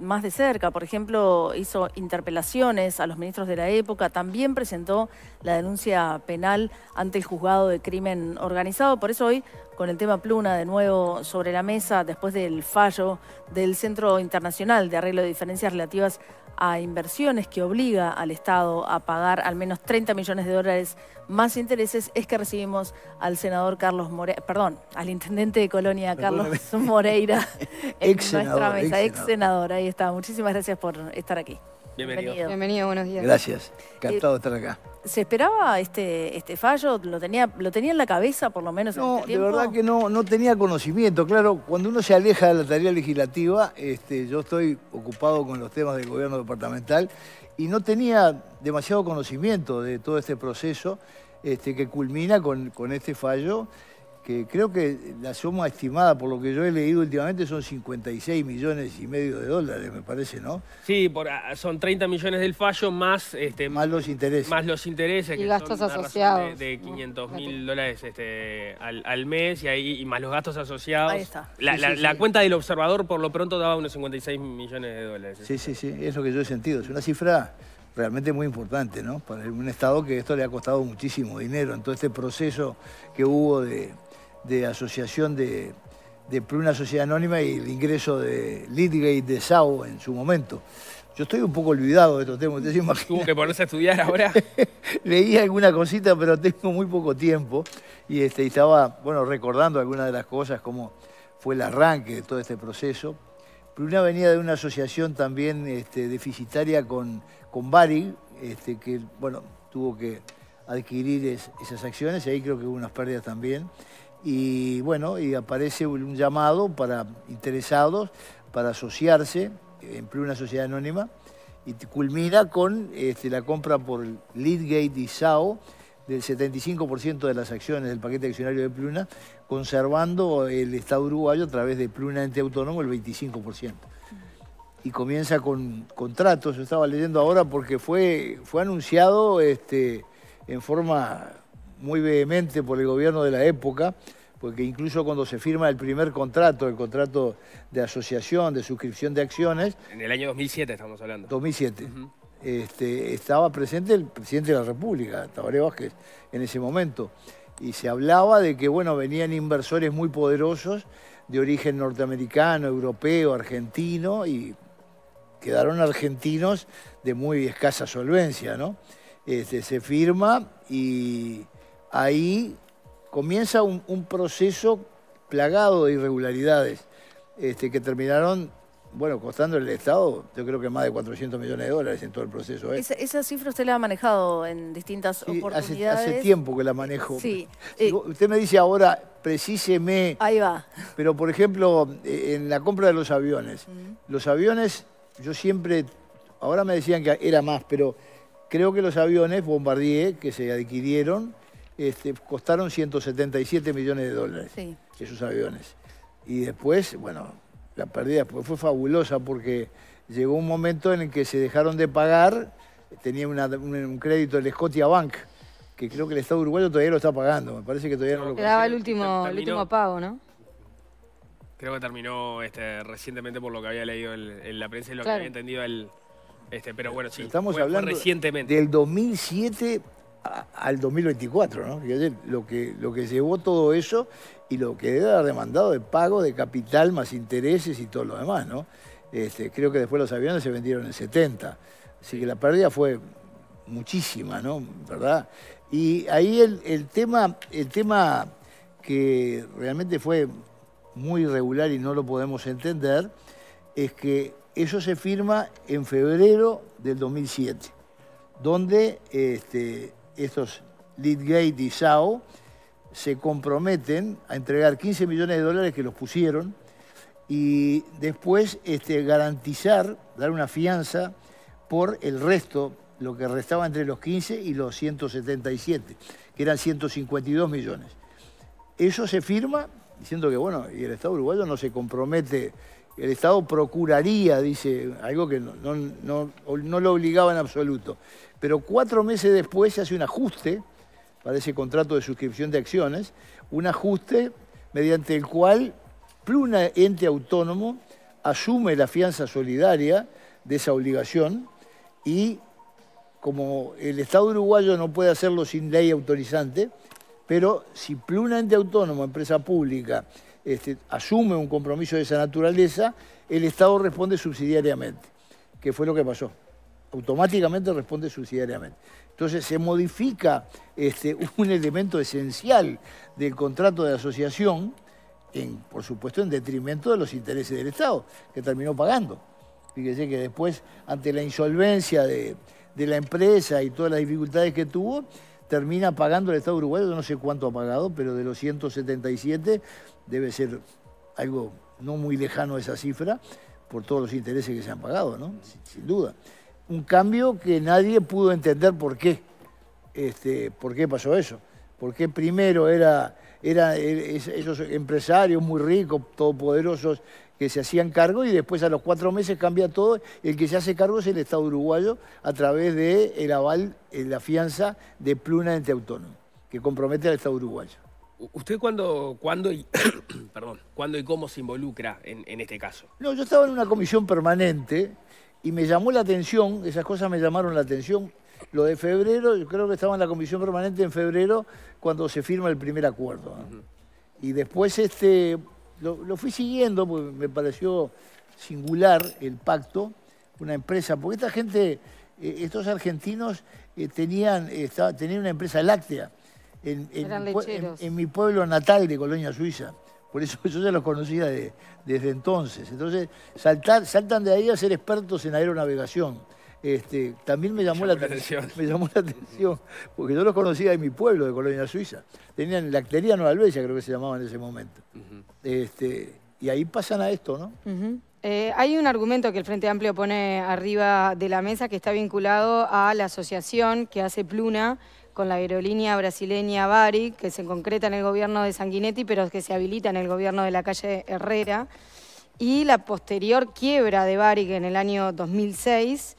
más de cerca, por ejemplo, hizo interpelaciones a los ministros de la época, también presentó la denuncia penal ante el juzgado de crimen organizado, por eso hoy con el tema Pluna de nuevo sobre la mesa después del fallo del Centro Internacional de Arreglo de Diferencias Relativas a inversiones que obliga al Estado a pagar al menos 30 millones de dólares más intereses es que recibimos al senador Carlos Moreira, perdón, al intendente de Colonia Carlos Moreira en nuestra mesa, ex ex senador, ahí está. Muchísimas gracias por estar aquí. Bienvenido. buenos días. Gracias, encantado eh, de estar acá. ¿Se esperaba este, este fallo? ¿Lo tenía, ¿Lo tenía en la cabeza por lo menos en este tiempo? de verdad que no, no tenía conocimiento. Claro, cuando uno se aleja de la tarea legislativa, este, yo estoy ocupado con los temas del gobierno departamental y no tenía demasiado conocimiento de todo este proceso este, que culmina con, con este fallo creo que la suma estimada, por lo que yo he leído últimamente, son 56 millones y medio de dólares, me parece, ¿no? Sí, ah, son 30 millones del fallo más... Este, más los intereses. Más los intereses. Y que gastos asociados. De, 500 mm, mil dólares este, al, mes y, ahí, más los gastos asociados. Ahí está. La, cuenta del observador por lo pronto daba unos 56 millones de dólares. Sí, sí, sí, es lo que yo he sentido. Es una cifra realmente muy importante, ¿no? Para un Estado que esto le ha costado muchísimo dinero en todo este proceso que hubo de de asociación de, de Sociedad Anónima y el ingreso de Lidgate de Sao en su momento. Yo estoy un poco olvidado de estos temas, Tuvo que ponerse a estudiar ahora. Leí alguna cosita, pero tengo muy poco tiempo. Y, este, estaba, bueno, recordando algunas de las cosas, como fue el arranque de todo este proceso. Pruna venía de una asociación también este, deficitaria con, con Bari, este, que, bueno, tuvo que adquirir esas acciones. Y ahí creo que hubo unas pérdidas también y bueno, y aparece un llamado para interesados para asociarse en Pluna sociedad anónima y culmina con este, la compra por Leadgate y SAO del 75% de las acciones del paquete accionario de Pluna, conservando el Estado uruguayo a través de Pluna Ente Autónomo el 25%. Y comienza con contratos, yo estaba leyendo ahora porque fue, fue anunciado este, en forma muy vehemente por el gobierno de la época, porque incluso cuando se firma el primer contrato, el contrato de asociación, de suscripción de acciones... En el año 2007 estamos hablando. 2007. este, estaba presente el presidente de la República, Tabaré Vázquez, en ese momento. Y se hablaba de que, bueno, venían inversores muy poderosos de origen norteamericano, europeo, argentino, y quedaron argentinos de muy escasa solvencia, ¿no? Este, se firma y ahí comienza un, proceso plagado de irregularidades este, que terminaron bueno, costando el Estado, yo creo que más de 400 millones de dólares en todo el proceso. ¿eh? Esa, cifra usted la ha manejado en distintas oportunidades. Hace, tiempo que la manejo. Sí. Eh, usted me dice ahora, precíseme. Ahí va. Pero, por ejemplo, e, en la compra de los aviones. Los aviones, yo siempre... Ahora me decían que era más, pero creo que los aviones Bombardier que se adquirieron este, costaron 177 millones de dólares esos aviones. Y después, bueno, la pérdida fue fabulosa porque llegó un momento en el que se dejaron de pagar, tenía un, crédito el Scotia Bank, que creo que el Estado uruguayo todavía lo está pagando, me parece que todavía no, lo Quedaba el último, el último pago, ¿no? Creo que terminó este, recientemente por lo que había leído en la prensa y lo que había entendido el... Este, pero bueno, sí, Estamos hablando recientemente. del 2007 al 2024, ¿no? lo que, lo que llevó todo eso y lo que debe haber demandado de pago de capital más intereses y todo lo demás, ¿no? Este, creo que después los aviones se vendieron en 70, así que la pérdida fue muchísima, ¿no? ¿Verdad? Y ahí el, tema, el tema que realmente fue muy irregular y no lo podemos entender es que eso se firma en febrero del 2007, donde este, estos Lidgate y SAO, se comprometen a entregar 15 millones de dólares que los pusieron y después este, garantizar, dar una fianza por el resto, lo que restaba entre los 15 y los 177, que eran 152 millones. Eso se firma diciendo que, bueno, y el Estado uruguayo no se compromete el Estado procuraría, dice, algo que no, lo obligaba en absoluto. Pero cuatro meses después se hace un ajuste para ese contrato de suscripción de acciones, un ajuste mediante el cual Pluna ente autónomo asume la fianza solidaria de esa obligación y como el Estado uruguayo no puede hacerlo sin ley autorizante, pero si pluna ente autónomo, empresa pública, este, asume un compromiso de esa naturaleza, el Estado responde subsidiariamente, que fue lo que pasó. Automáticamente responde subsidiariamente. Entonces se modifica este, un elemento esencial del contrato de asociación, en, por supuesto en detrimento de los intereses del Estado, que terminó pagando. Fíjese que después, ante la insolvencia de la empresa y todas las dificultades que tuvo, termina pagando el Estado uruguayo, no sé cuánto ha pagado, pero de los 177 debe ser algo no muy lejano esa cifra por todos los intereses que se han pagado, ¿no? Sin, duda. Un cambio que nadie pudo entender por qué, este, por qué pasó eso. Porque primero era, eran e, esos empresarios muy ricos, todopoderosos, que se hacían cargo y después a los cuatro meses cambia todo. El que se hace cargo es el Estado uruguayo a través del el aval, eh, la fianza de Pluna ente autónomo, que compromete al Estado uruguayo. ¿Usted cuándo, y, perdón, y cómo se involucra en, este caso? No, yo estaba en una comisión permanente y me llamó la atención, esas cosas me llamaron la atención, lo de febrero, yo creo que estaba en la comisión permanente en febrero cuando se firma el primer acuerdo. Y después este, lo, fui siguiendo porque me pareció singular el pacto, una empresa, porque esta gente, eh, estos argentinos eh, tenían, una empresa láctea en, mi pueblo natal de Colonia Suiza. Por eso yo ya los conocía desde entonces. Entonces, saltan de ahí a ser expertos en aeronavegación. Este, también me llamó, la, atención. Me llamó la atención, porque yo los conocía en mi pueblo, de Colonia Suiza. Tenían lactería Nueva Albecia creo que se llamaba en ese momento. Este, y ahí pasan a esto, ¿no? Eh, hay un argumento que el Frente Amplio pone arriba de la mesa que está vinculado a la asociación que hace Pluna con la aerolínea brasileña Bari, que se concreta en el gobierno de Sanguinetti, pero que se habilita en el gobierno de la calle Herrera, y la posterior quiebra de Bari en el año 2006,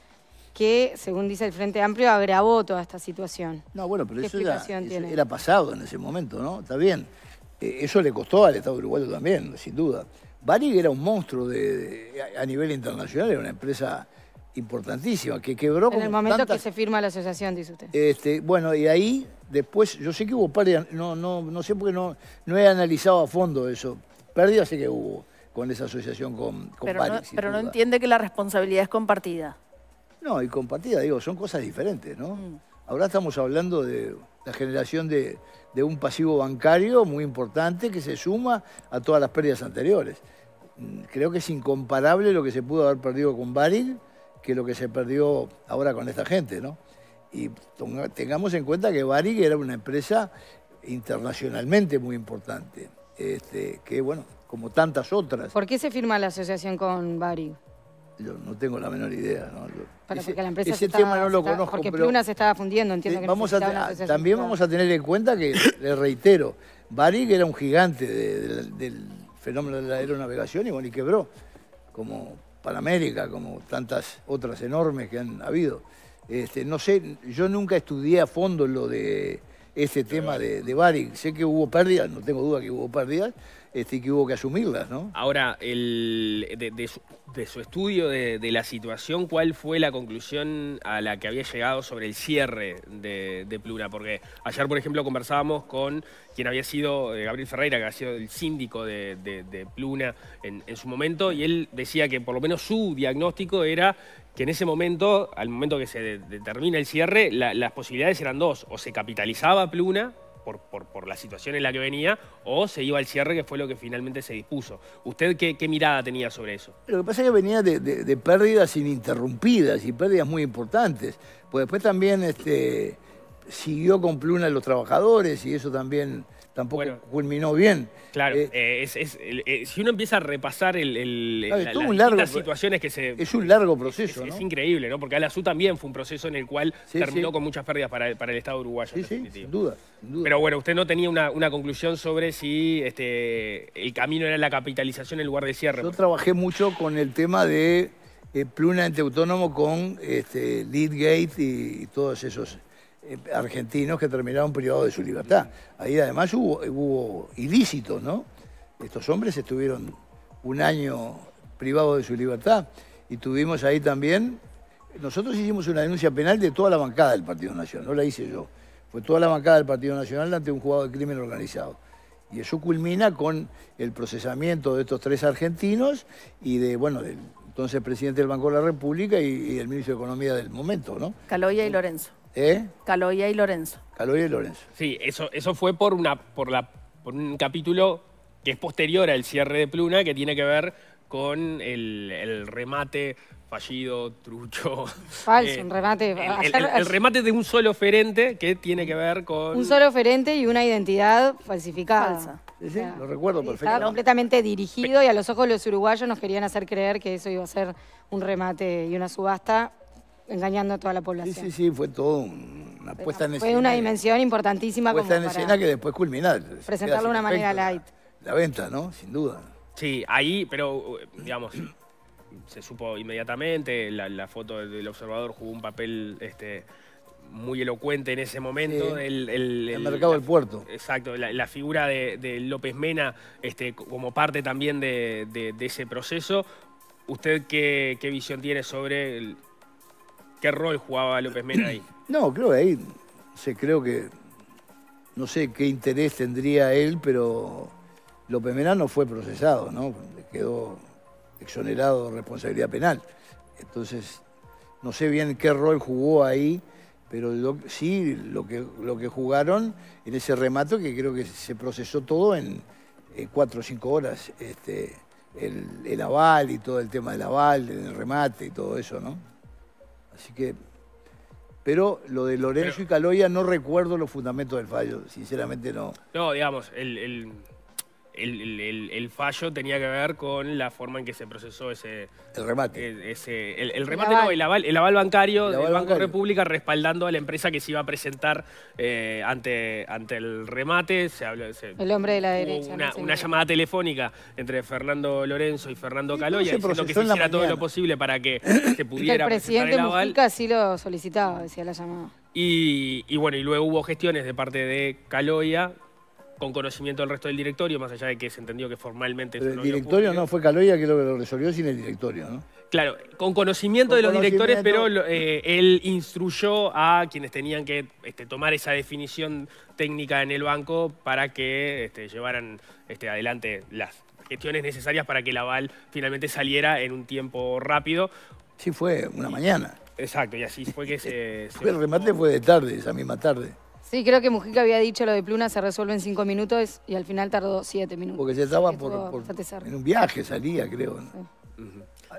que, según dice el Frente Amplio, agravó toda esta situación. No, bueno, pero eso era, pasado en ese momento, ¿no? Está bien. E, eso le costó al Estado uruguayo también, sin duda. Barig era un monstruo de, a nivel internacional, era una empresa importantísima, que quebró En el momento que se firma la asociación, dice usted. Este, bueno, y ahí después, yo sé que hubo pérdidas, no, no, no sé porque no, no he analizado a fondo eso. Pérdidas sé que hubo con esa asociación con, pero pero no entiende que la responsabilidad es compartida. No, y compartida, digo, son cosas diferentes, ¿no? Mm. Ahora estamos hablando de la generación de, un pasivo bancario muy importante que se suma a todas las pérdidas anteriores. Mm, creo que es incomparable lo que se pudo haber perdido con Baril que lo que se perdió ahora con esta gente, ¿no? Y tengamos en cuenta que Baril era una empresa internacionalmente muy importante, este, que bueno, como tantas otras. ¿Por qué se firma la asociación con Baril? Yo no tengo la menor idea. ¿no? ese, la empresa tema no lo conozco. Porque Pluna se estaba fundiendo, entiendo eh, que vamos a, También vamos a tener en cuenta que, le reitero, Barig era un gigante del fenómeno de la aeronavegación y bueno, y quebró, como Panamérica, como tantas otras enormes que han habido. Este, no sé, yo nunca estudié a fondo lo de ese tema de, de Sé que hubo pérdidas, no tengo duda que hubo pérdidas, este, que hubo que asumirlas. ¿no? Ahora, el, de, su, estudio de, la situación, ¿cuál fue la conclusión a la que había llegado sobre el cierre de, Pluna? Porque ayer, por ejemplo, conversábamos con quien había sido eh, Gabriel Ferreira, que ha sido el síndico de, Pluna en, su momento, y él decía que por lo menos su diagnóstico era que en ese momento, al momento que se determina el cierre, las posibilidades eran dos, o se capitalizaba Pluna por, la situación en la que venía o se iba al cierre, que fue lo que finalmente se dispuso. ¿Usted qué, mirada tenía sobre eso? Lo que pasa es que venía de, pérdidas ininterrumpidas y pérdidas muy importantes. Pues después también este, siguió con pluna los trabajadores y eso también tampoco culminó bien. Claro, eh, eh, es, eh, si uno empieza a repasar el, las situaciones que se... Es un largo proceso, Es increíble, ¿no? Porque Alasú también fue un proceso en el cual terminó con muchas pérdidas para, el Estado uruguayo. Sí, sí, sin duda, Pero bueno, usted no tenía una, conclusión sobre si este, el camino era la capitalización en lugar de cierre. Yo trabajé mucho con el tema de Pluna autónomo con este, Leadgate y todos esos eh, argentinos que terminaron privados de su libertad. Ahí además hubo, hubo ilícitos, ¿no? Estos hombres estuvieron un año privados de su libertad y tuvimos ahí también... Nosotros hicimos una denuncia penal de toda la bancada del Partido Nacional, no la hice yo. Fue toda la bancada del Partido Nacional ante un jugador de crimen organizado. Y eso culmina con el procesamiento de estos tres argentinos y de, bueno, del entonces presidente del Banco de la República y, y el ministro de Economía del momento, ¿no? Caloya y eh, Lorenzo. ¿Eh? Caloya y Lorenzo. Caloya y Lorenzo. Sí, eso, eso fue por, una, por, la, por un capítulo que es posterior al cierre de Pluna, que tiene que ver con el, remate fallido, trucho. Falso, eh, un remate. El, remate de un solo oferente que tiene que ver con... Un solo oferente y una identidad falsificada. Falsa. lo recuerdo perfectamente. completamente dirigido y a los ojos de los uruguayos nos querían hacer creer que eso iba a ser un remate y una subasta engañando a toda la población. Sí, sí, sí, fue todo una apuesta en escena. Fue una dimensión importantísima. Puesta en escena que después culminó. Presentarlo de una manera light. La, venta, ¿no? Sin duda. Sí, ahí, pero digamos, se supo inmediatamente, la, foto del observador jugó un papel este, muy elocuente en ese momento. el, mercado del puerto. Exacto, la, figura de, López Mena este, como parte también de, ese proceso. ¿Usted qué visión tiene sobre ¿Qué rol jugaba López Mena ahí? No, creo que ahí, creo que, no sé qué interés tendría él, pero López Mena no fue procesado, ¿no? Quedó exonerado de responsabilidad penal. Entonces, no sé bien qué rol jugó ahí, pero sí lo que, lo que jugaron en ese remato que creo que se procesó todo en, cuatro o cinco horas, este, el, aval y todo el tema del aval, el remate y todo eso, ¿no? Así que, pero lo de Lorenzo y Caloya no recuerdo los fundamentos del fallo, sinceramente no. No, digamos, el el, fallo tenía que ver con la forma en que se procesó ese... El remate. Eh, el, remate aval. no, el aval, bancario del Banco República respaldando a la empresa que se iba a presentar eh, ante, ante el remate. Se habló, el hombre de la derecha. Una, llamada telefónica entre Fernando Lorenzo y Fernando Caloya diciendo que se hiciera todo lo posible para que se pudiera presentar el presidente el aval. sí lo solicitaba, decía la llamada. Y, y bueno, y luego hubo gestiones de parte de Caloya con conocimiento del resto del directorio, más allá de que se entendió que formalmente... el directorio no, fue Caloia que lo, resolvió sin el directorio, ¿no? Claro, con conocimiento de los directores, pero eh, él instruyó a quienes tenían que este, tomar esa definición técnica en el banco para que este, llevaran este, adelante las gestiones necesarias para que el aval finalmente saliera en un tiempo rápido. Sí, fue una mañana. Exacto, y así fue que se el remate fue de tarde, esa misma tarde. Sí, creo que Mujica había dicho lo de Pluna se resuelve en cinco minutos y al final tardó siete minutos. Porque se estaba por, en un viaje, salía, creo.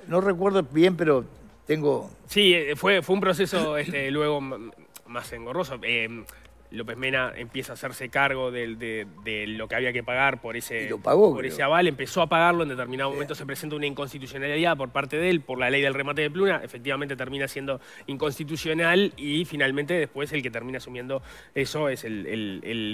¿no? recuerdo bien, pero tengo... Sí, eh, fue, fue un proceso este, luego más engorroso. Eh, López Mena empieza a hacerse cargo de, lo que había que pagar por ese, por ese aval, empezó a pagarlo, en determinado momento se presenta una inconstitucionalidad por parte de él por la ley del remate de pluna, efectivamente termina siendo inconstitucional y finalmente después el que termina asumiendo eso es el,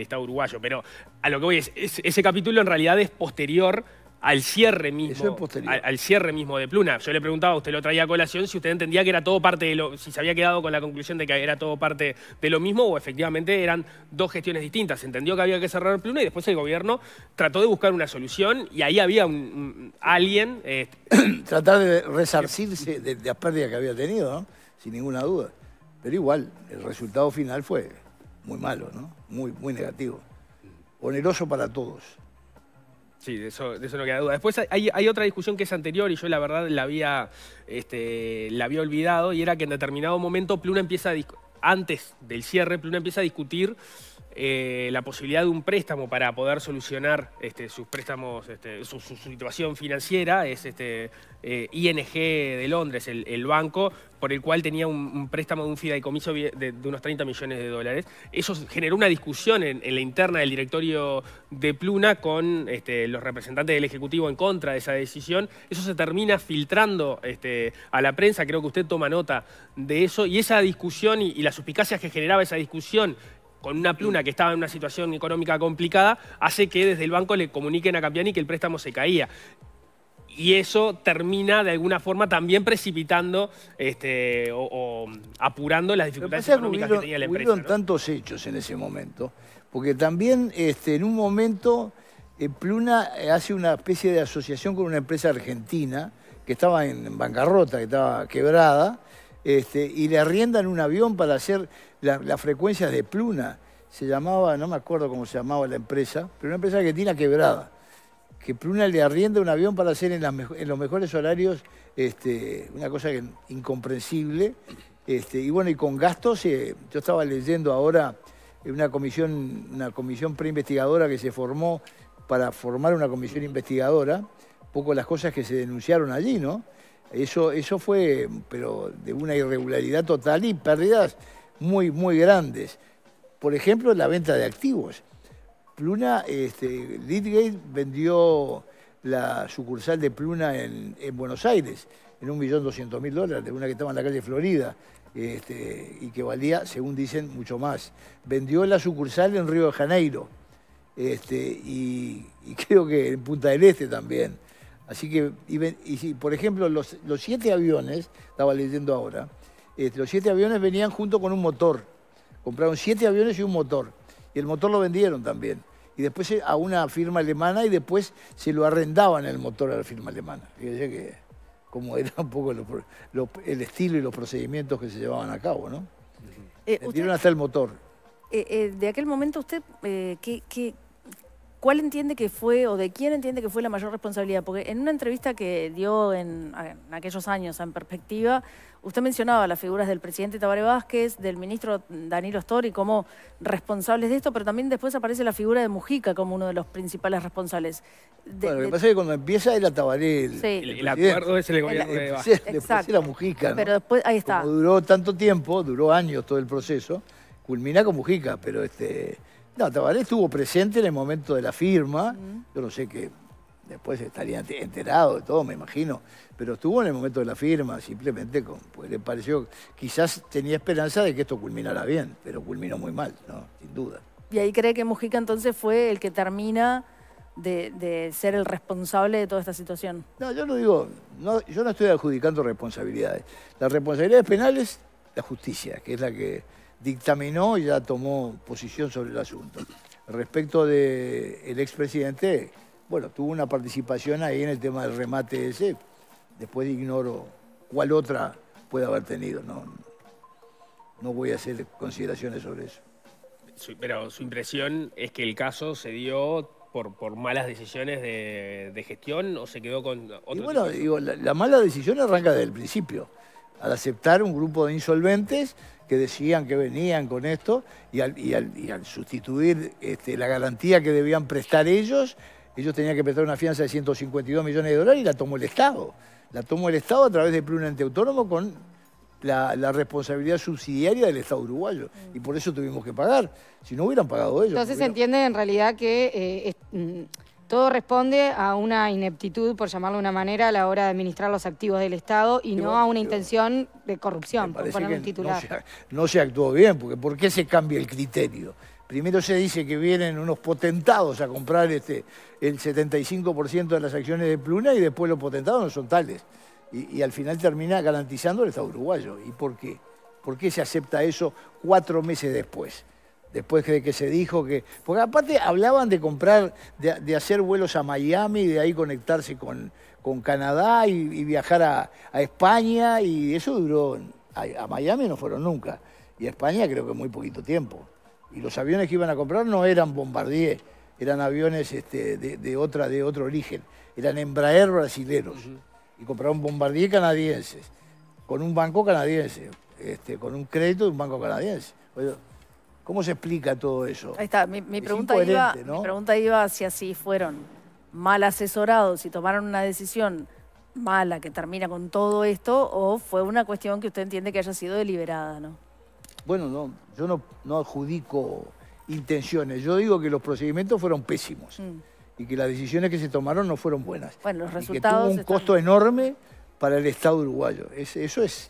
Estado uruguayo. Pero a lo que voy es ese capítulo en realidad es posterior al cierre mismo. al, cierre mismo de Pluna. Yo le preguntaba, usted lo traía a colación, si usted entendía que era todo parte de lo. si se había quedado con la conclusión de que era todo parte de lo mismo o efectivamente eran dos gestiones distintas. Entendió que había que cerrar Pluna y después el gobierno trató de buscar una solución y ahí había un, alguien. Eh, Tratar de resarcirse de, las pérdidas que había tenido, Sin ninguna duda. Pero igual, el resultado final fue muy malo, ¿no? Muy, muy negativo. Oneroso para todos. Sí, de eso, no queda duda. Después hay, otra discusión que es anterior y yo la verdad la había, este, la había olvidado y era que en determinado momento Pluna empieza a antes del cierre, Pluna empieza a discutir eh, la posibilidad de un préstamo para poder solucionar este, sus préstamos, este, su, situación financiera, es este, eh, ING de Londres, el, banco, por el cual tenía un, préstamo de un fideicomiso de, unos 30 millones de dólares. Eso generó una discusión en, la interna del directorio de Pluna con este, los representantes del Ejecutivo en contra de esa decisión. Eso se termina filtrando a la prensa, creo que usted toma nota de eso, y esa discusión y, y las suspicacias que generaba esa discusión con una pluna que estaba en una situación económica complicada, hace que desde el banco le comuniquen a Campiani que el préstamo se caía. Y eso termina de alguna forma también precipitando este, o, apurando las dificultades económicas que, tenía la empresa. tantos hechos en ese momento, porque también este, en un momento eh, Pluna eh, hace una especie de asociación con una empresa argentina que estaba en bancarrota, que estaba quebrada, este, y le arriendan un avión para hacer las frecuencias de Pluna. Se llamaba, no me acuerdo cómo se llamaba la empresa, pero una empresa que argentina quebrada. Que Pluna le arrienda un avión para hacer en, los mejores horarios este, una cosa incomprensible. Este, y bueno, y con gastos, eh, yo estaba leyendo ahora una comisión, una comisión preinvestigadora que se formó para formar una comisión investigadora, un poco las cosas que se denunciaron allí, ¿no? Eso, eso fue, pero de una irregularidad total y pérdidas muy, muy grandes. Por ejemplo, la venta de activos. Pluna, este, vendió la sucursal de Pluna en, Buenos Aires, en 1.200.000 dólares, de una que estaba en la calle Florida, este, y que valía, según dicen, mucho más. Vendió la sucursal en Río de Janeiro, este, y creo que en Punta del Este también. Así que, y, por ejemplo, los, siete aviones, estaba leyendo ahora, este, los siete aviones venían junto con un motor. Compraron siete aviones y un motor. Y el motor lo vendieron también. Y después eh, a una firma alemana y después se lo arrendaban el motor a la firma alemana. Fíjense que como era un poco el estilo y los procedimientos que se llevaban a cabo, ¿no? Eh, Vendieron hasta el motor. Eh, eh, de aquel momento usted, ¿qué, qué ¿Cuál entiende que fue o de quién entiende que fue la mayor responsabilidad? Porque en una entrevista que dio en, aquellos años en perspectiva, usted mencionaba las figuras del presidente Tabaré Vázquez, del ministro Danilo Story, como responsables de esto, pero también después aparece la figura de Mujica como uno de los principales responsables. bueno, lo que pasa es que cuando empieza era Tabaré. El, el, acuerdo es el gobierno de Vázquez. Después era Mujica. Pero después, ahí está. duró tanto tiempo, duró años todo el proceso, culmina con Mujica, pero este no, Tabaré estuvo presente en el momento de la firma. Yo no sé que Después estaría enterado de todo, me imagino. Pero estuvo en el momento de la firma, simplemente con, pues, le pareció. Quizás tenía esperanza de que esto culminara bien, pero culminó muy mal, ¿no? Sin duda. ¿Y ahí cree que Mujica entonces fue el que termina de, ser el responsable de toda esta situación? No, yo no digo, yo no estoy adjudicando responsabilidades. Las responsabilidades penales, la justicia, que es la que dictaminó y ya tomó posición sobre el asunto. Respecto del expresidente, bueno, tuvo una participación ahí en el tema del remate ese. Después ignoro cuál otra puede haber tenido. No, no voy a hacer consideraciones sobre eso. Pero su impresión es que el caso se dio por, por malas decisiones de, gestión o se quedó con Bueno, digo, la, mala decisión arranca desde el principio al aceptar un grupo de insolventes que decían que venían con esto y al, sustituir este, la garantía que debían prestar ellos, ellos tenían que prestar una fianza de 152 millones de dólares y la tomó el Estado. La tomó el Estado a través de un autónomo con la, responsabilidad subsidiaria del Estado uruguayo. Y por eso tuvimos que pagar. Si no hubieran pagado ellos. Entonces se entiende en realidad que eh, mm, todo responde a una ineptitud, por llamarlo de una manera, a la hora de administrar los activos del Estado y no a una intención de corrupción, por poner un titular. No se, actuó bien, porque ¿por qué se cambia el criterio? Primero se dice que vienen unos potentados a comprar este, el 75% de las acciones de Pluna y después los potentados no son tales. Y, y al final termina garantizando el Estado uruguayo. ¿Y por qué? ¿Por qué se acepta eso cuatro meses después? después de que se dijo que... Porque aparte hablaban de comprar, de, hacer vuelos a Miami y de ahí conectarse con, con Canadá y, viajar a, España y eso duró... A, Miami no fueron nunca y a España creo que muy poquito tiempo. Y los aviones que iban a comprar no eran Bombardier, eran aviones este, de, otra, de otro origen, eran Embraer brasileros y compraron Bombardier canadienses, con un banco canadiense, este, con un crédito de un banco canadiense. ¿Cómo se explica todo eso? Ahí está, mi, pregunta, iba, mi pregunta, iba, hacia si fueron mal asesorados, y tomaron una decisión mala que termina con todo esto, o fue una cuestión que usted entiende que haya sido deliberada, ¿no? Bueno, no, yo no, adjudico intenciones. Yo digo que los procedimientos fueron pésimos mm. y que las decisiones que se tomaron no fueron buenas. Bueno, los resultados. Y que un costo enorme para el Estado uruguayo. eso es,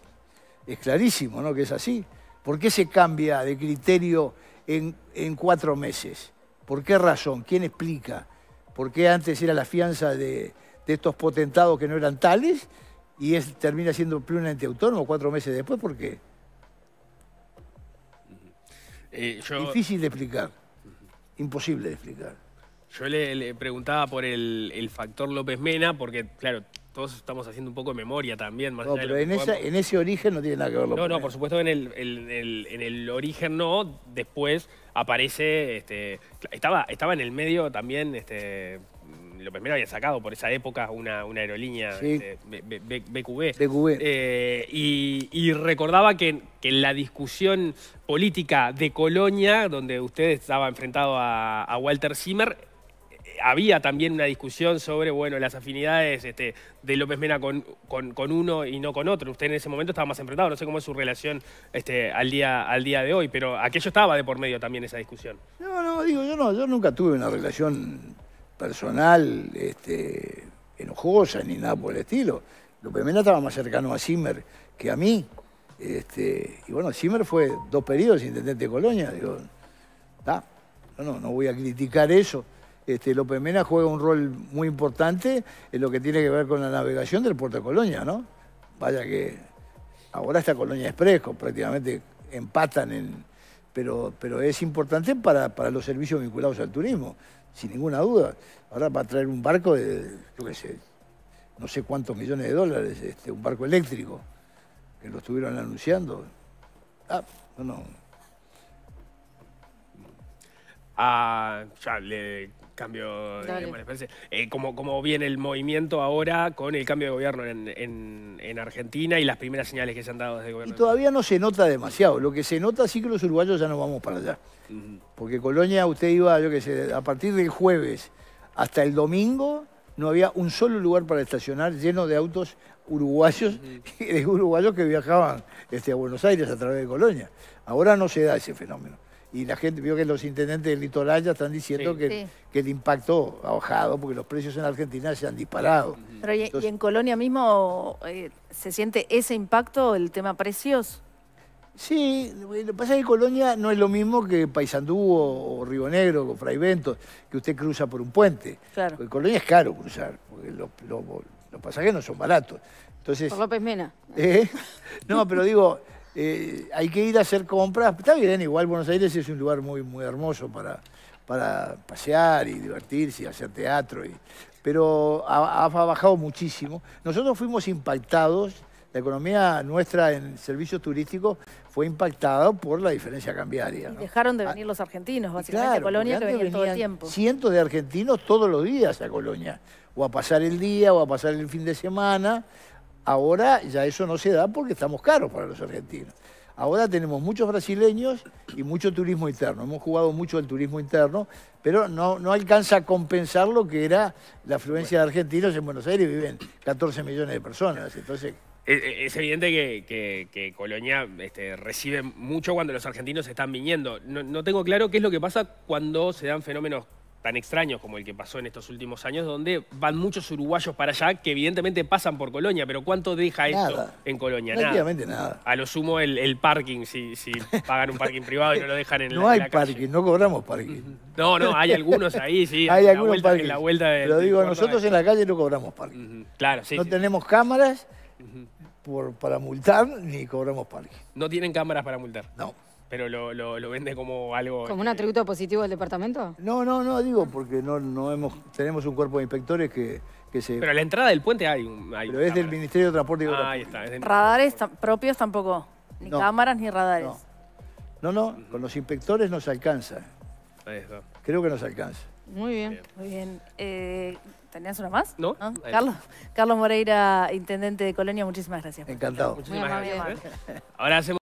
es clarísimo, ¿no? Que es así. ¿Por qué se cambia de criterio en, cuatro meses? ¿Por qué razón? ¿Quién explica? ¿Por qué antes era la fianza de, estos potentados que no eran tales y es, termina siendo plenamente autónomo cuatro meses después? ¿Por qué? Eh, Difícil de explicar, imposible de explicar. Yo le, preguntaba por el, el, factor López Mena, porque claro, todos estamos haciendo un poco de memoria también. Más no, pero en, en, ese origen no tiene nada que ver. No, no, por supuesto en el, en, el, origen no, después aparece, este, estaba, estaba en el medio también, este, lo primero había sacado por esa época una, aerolínea BQB. Este, eh, y, recordaba que, en la discusión política de Colonia, donde usted estaba enfrentado a, a Walter Zimmer, había también una discusión sobre bueno, las afinidades este, de López Mena con, uno y no con otro. Usted en ese momento estaba más enfrentado, no sé cómo es su relación este, al, día, al día de hoy, pero aquello estaba de por medio también esa discusión. No, no, digo, yo no, yo nunca tuve una relación personal este, enojosa ni nada por el estilo. López Mena estaba más cercano a Zimmer que a mí. Este, y bueno, Zimmer fue dos periodos intendente de Colonia. Digo, no, no, no voy a criticar eso este, López Mena juega un rol muy importante en lo que tiene que ver con la navegación del puerto de Colonia, ¿no? Vaya que ahora esta Colonia fresco prácticamente empatan en... Pero, pero es importante para, los servicios vinculados al turismo, sin ninguna duda. Ahora va a traer un barco de, no sé cuántos millones de dólares, este, un barco eléctrico, que lo estuvieron anunciando. Ah, no, no. Ah, cambio eh, como, como viene el movimiento ahora con el cambio de gobierno en, Argentina y las primeras señales que se han dado desde el gobierno? Y todavía no se nota demasiado. Lo que se nota sí que los uruguayos ya no vamos para allá. Porque Colonia, usted iba, yo qué sé, a partir del jueves hasta el domingo no había un solo lugar para estacionar lleno de autos uruguayos, uruguayos que viajaban este, a Buenos Aires a través de Colonia. Ahora no se da ese fenómeno y la gente vio que los intendentes del litoral ya están diciendo Que, el impacto ha bajado porque los precios en Argentina se han disparado. y, en Colonia mismo eh, se siente ese impacto, el tema precios? Sí, lo que pasa es que Colonia no es lo mismo que Paysandú o, Río Negro o Fraiventos, que usted cruza por un puente. Claro. Porque Colonia es caro cruzar, porque los, los, pasajes no son baratos. Entonces, por López Mena. ¿Eh? No, pero digo, eh, hay que ir a hacer compras. Está bien, igual Buenos Aires es un lugar muy, muy hermoso para, para pasear y divertirse y hacer teatro. pero ha, bajado muchísimo. Nosotros fuimos impactados la economía nuestra en servicios turísticos fue impactada por la diferencia cambiaria. dejaron de ah, venir los argentinos, básicamente, a Colonia, que venían todo el tiempo. Cientos de argentinos todos los días a Colonia, o a pasar el día, o a pasar el fin de semana, Ahora ya eso no se da porque estamos caros para los argentinos. Ahora tenemos muchos brasileños y mucho turismo interno. Hemos jugado mucho el turismo interno, pero no, no alcanza a compensar lo que era la afluencia de argentinos en Buenos Aires. Viven 14 millones de personas. Entonces, es evidente que, Colonia este, recibe mucho cuando los argentinos están viniendo. No, no, tengo claro qué es lo que pasa cuando se dan fenómenos tan extraños como el que pasó en estos últimos años, donde van muchos uruguayos para allá que evidentemente pasan por Colonia, pero ¿cuánto deja esto en Colonia? Prácticamente nada. A lo sumo el, parking, si, si, pagan un parking privado y no lo dejan en la calle. No hay parking, no cobramos parking. No, no, hay algunos ahí, sí. hay algunos parking. En la vuelta digo, nosotros en la calle no cobramos parking. Claro, sí. No tenemos cámaras por, para multar ni cobramos parking. No tienen cámaras para multar. No pero lo, lo, vende como algo... ¿Como un este, atributo positivo del departamento? No, no, no, digo, porque no, no hemos, tenemos un cuerpo de inspectores que, se... Pero la entrada del puente hay un... pero es del Ministerio de Transporte y ah, ahí está. Radares propios tampoco, ni cámaras ni radares. No. no, con los inspectores nos alcanza. Creo que nos alcanza. Muy bien, muy bien. Eh, ¿Tenías una más? No. Carlos, Carlos Moreira, Intendente de Colonia, muchísimas gracias. Encantado. Muchísimas gracias. ¿eh? Ahora hacemos...